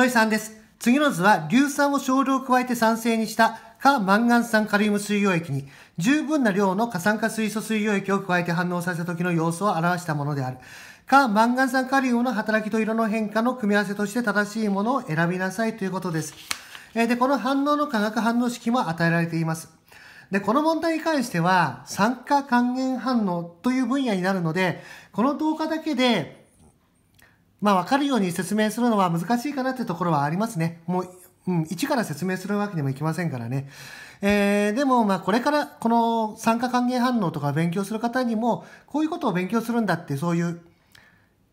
土井さんです。次の図は、硫酸を少量加えて酸性にした過マンガン酸カリウム水溶液に十分な量の過酸化水素水溶液を加えて反応させた時の様子を表したものである。か、マンガン酸カリウムの働きと色の変化の組み合わせとして正しいものを選びなさいということです。えで、この反応の化学反応式も与えられています。で、この問題に関しては、酸化還元反応という分野になるので、この動画だけでまあ、分かるように説明するのは難しいかなってところはありますね。もう、うん、一から説明するわけにもいきませんからね。えー、でも、まあ、これから、この酸化還元反応とか勉強する方にも、こういうことを勉強するんだって、そういう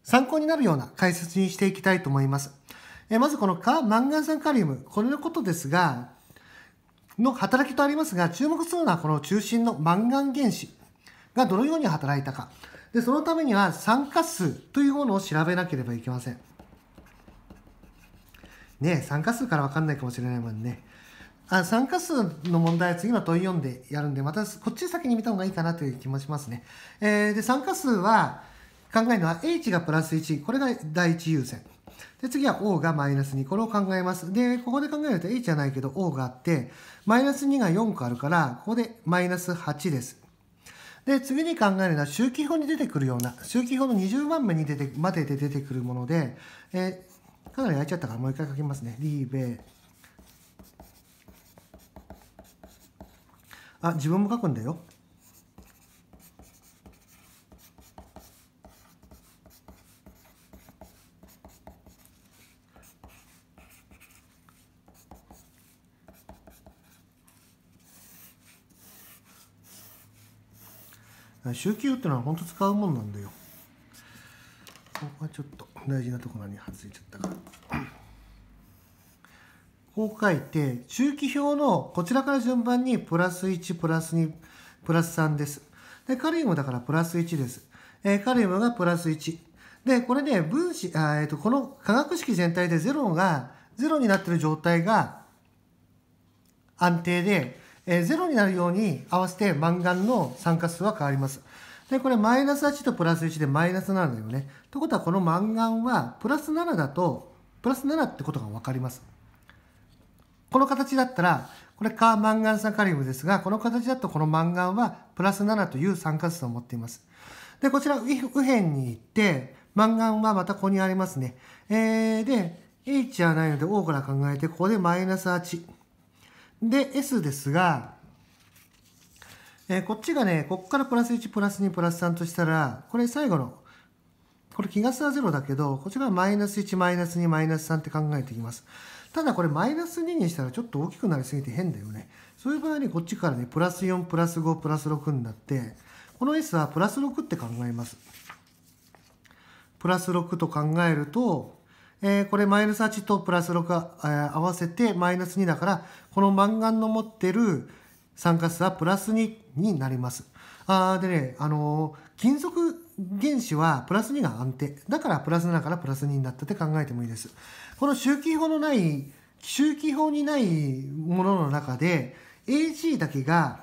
参考になるような解説にしていきたいと思います。えー、まずこのカマンガン酸カリウム、これのことですが、の働きとありますが、注目するのはこの中心のマンガン原子がどのように働いたか。でそのためには酸化数というものを調べなければいけません。ね酸化数から分かんないかもしれないもんね。あ酸化数の問題は次の問い読んでやるんで、またこっち先に見た方がいいかなという気もしますね。えー、で酸化数は考えるのは H がプラス1、これが第一優先。で、次は O がマイナス2。これを考えます。で、ここで考えると H じゃないけど O があって、マイナス2が4個あるから、ここでマイナス8です。で次に考えるのは周期表に出てくるような周期表の20番目に出てまでで出てくるもので、えー、かなり焼いちゃったからもう一回書きますね。リーベあ自分も書くんだよ。週休ってのは本当使うもんなんだよここはちょっと大事なところに外れちゃったからこう書いて周期表のこちらから順番にプラス1プラス2プラス3ですでカリウムだからプラス1です、えー、カリウムがプラス1でこれね分子あ、えーと、この化学式全体で0が0になってる状態が安定でえー、ゼロになるように合わせてマンガンの酸化数は変わります。で、これマイナス8とプラス1でマイナス7だよね。ということはこのマンガンはプラス7だと、プラス7ってことが分かります。この形だったら、これカーマンガン酸カリウムですが、この形だとこのマンガンはプラス7という酸化数を持っています。で、こちら右辺に行って、マンガンはまたここにありますね。えー、で、H はないので O から考えて、ここでマイナス8。で、S ですが、えー、こっちがね、こっからプラス1、プラス2、プラス3としたら、これ最後の、これ気がすは0だけど、こちらはマイナス1、マイナス2、マイナス3って考えていきます。ただこれマイナス2にしたらちょっと大きくなりすぎて変だよね。そういう場合にこっちからね、プラス4、プラス5、プラス6になって、この S はプラス6って考えます。プラス6と考えると、えー、これマイナス8とプラス6えー、合わせてマイナス2だから、このマンガンの持ってる酸化数はプラス2になります。あでね、あのー、金属原子はプラス2が安定。だからプラス7からプラス2になったって考えてもいいです。この周期法のない、周期法にないものの中で、AG だけが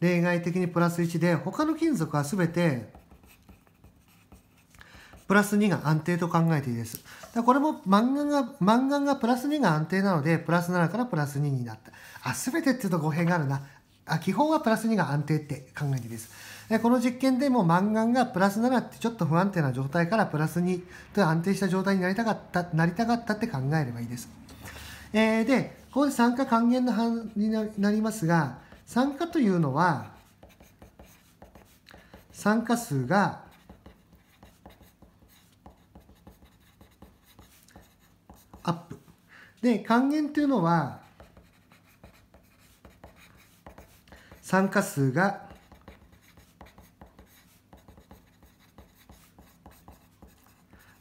例外的にプラス1で、他の金属は全てプラス2が安定と考えていいです。だこれも満願が、満願がプラス2が安定なので、プラス7からプラス2になった。あ、すべてっていうと語弊があるな。あ、基本はプラス2が安定って考えていいです。でこの実験でも満願がプラス7ってちょっと不安定な状態からプラス2という安定した状態になりたかった、なりたかったって考えればいいです。えー、で、ここで酸化還元の反になりますが、酸化というのは、酸化数がアップ。で、還元というのは、参加数が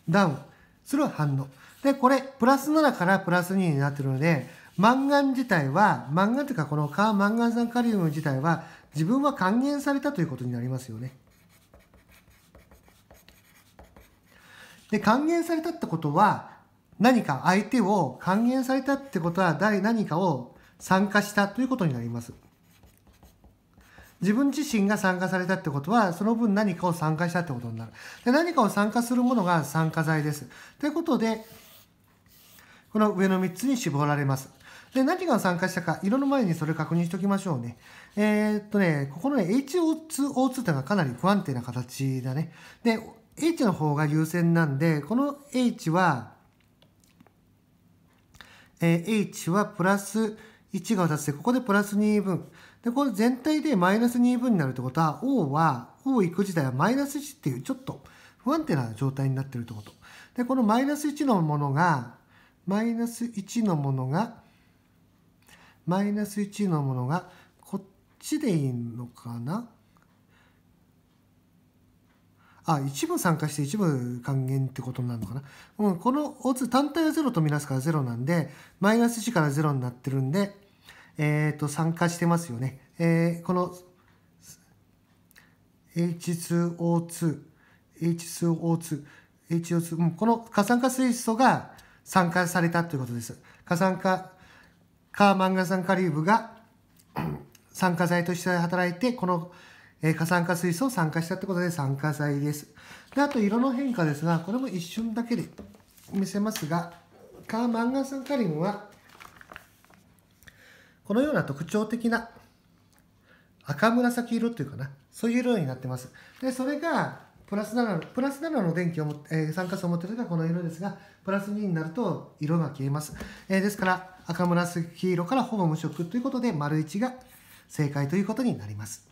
ダウンする反応。で、これ、プラス7からプラス2になってるので、マンガン自体は、マンガンというかこのカーマンガン酸カリウム自体は、自分は還元されたということになりますよね。で、還元されたってことは、何か相手を還元されたってことは第何かを参加したということになります。自分自身が参加されたってことは、その分何かを参加したってことになる。で何かを参加するものが参加剤です。ということで、この上の3つに絞られます。で、何が参加したか、色の前にそれ確認しておきましょうね。えー、っとね、ここのね、HO2O2 っいうのはかなり不安定な形だね。で、H の方が優先なんで、この H は、え h はプラス1が渡って、ここでプラス2分。で、これ全体でマイナス2分になるってことは、O は、O いく自体はマイナス1っていう、ちょっと不安定な状態になってるってこと。で、このマイナス1のものが、マイナス1のものが、マイナス1のものが、こっちでいいのかなあ、一部参加して一部還元ってことになるのかな。うん、このオズ単体は0とみなすから0なんで、マイナス1から0になってるんで、えっ、ー、と、参加してますよね。えー、この H2O2、H2O2、H2O2、うん、この過酸化水素が酸化されたということです。過酸化、カーマンガ酸カリウムが酸化剤として働いて、このえー、過酸化水素を酸化したってことで酸化剤です。で、あと色の変化ですが、これも一瞬だけで見せますが、カーマンガ酸カリムは、このような特徴的な赤紫色っていうかな、そういう色になってます。で、それが、プラス7の、プラス7の電気をも、えー、酸化素を持っているのがこの色ですが、プラス2になると色が消えます。えー、ですから、赤紫色からほぼ無色ということで、丸1が正解ということになります。